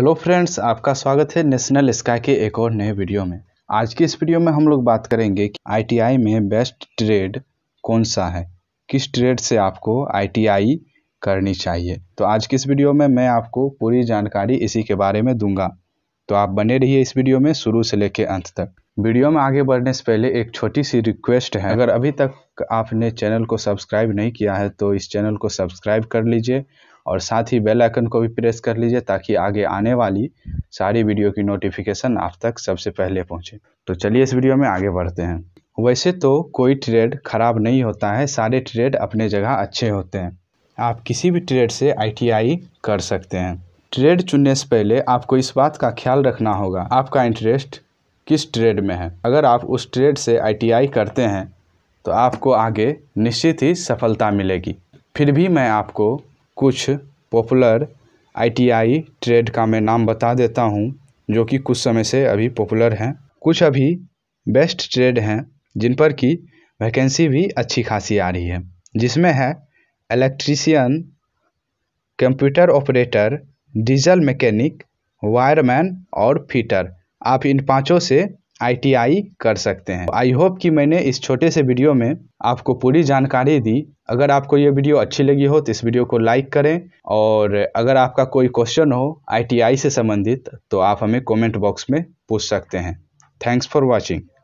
hello friends आपका स्वागत है नेशनल स्काई के एक और नए वीडियो में आज की इस वीडियो में हम लोग बात करेंगे कि आईटीआई में बेस्ट ट्रेड कौन सा है किस ट्रेड से आपको आईटीआई करनी चाहिए तो आज की इस वीडियो में मैं आपको पूरी जानकारी इसी के बारे में दूंगा तो आप बने रहिए इस वीडियो में शुरू से लेकर अंत तक वीडियो में आगे बढ़ने से पहले एक छोटी सी रिक्वेस्ट है अगर अभी तक आपने चैनल को सब्सक्राइब नहीं किया है तो इस चैनल को सब्सक्राइब कर लीजिए और साथ ही बेल आइकन को भी प्रेस कर लीजिए ताकि आगे आने वाली सारी वीडियो की नोटिफिकेशन आप तक सबसे पहले पहुँचे तो चलिए इस वीडियो में आगे बढ़ते हैं वैसे तो कोई ट्रेड ख़राब नहीं होता है सारे ट्रेड अपने जगह अच्छे होते हैं आप किसी भी ट्रेड से आईटीआई कर सकते हैं ट्रेड चुनने से पहले आपको इस बात का ख्याल रखना होगा आपका इंटरेस्ट किस ट्रेड में है अगर आप उस ट्रेड से आईटीआई करते हैं तो आपको आगे निश्चित ही सफलता मिलेगी फिर भी मैं आपको कुछ पॉपुलर आईटीआई ट्रेड का मैं नाम बता देता हूँ जो कि कुछ समय से अभी पॉपुलर हैं कुछ अभी बेस्ट ट्रेड हैं जिन पर कि वैकेंसी भी अच्छी खासी आ रही है जिसमें है electrician computer operator diesel mechanic wireman और फिटर आप इन पाँचों से आई कर सकते हैं आई होप कि मैंने इस छोटे से वीडियो में आपको पूरी जानकारी दी अगर आपको ये वीडियो अच्छी लगी हो तो इस वीडियो को लाइक करें और अगर आपका कोई क्वेश्चन हो आई से संबंधित तो आप हमें कमेंट बॉक्स में पूछ सकते हैं थैंक्स फॉर वॉचिंग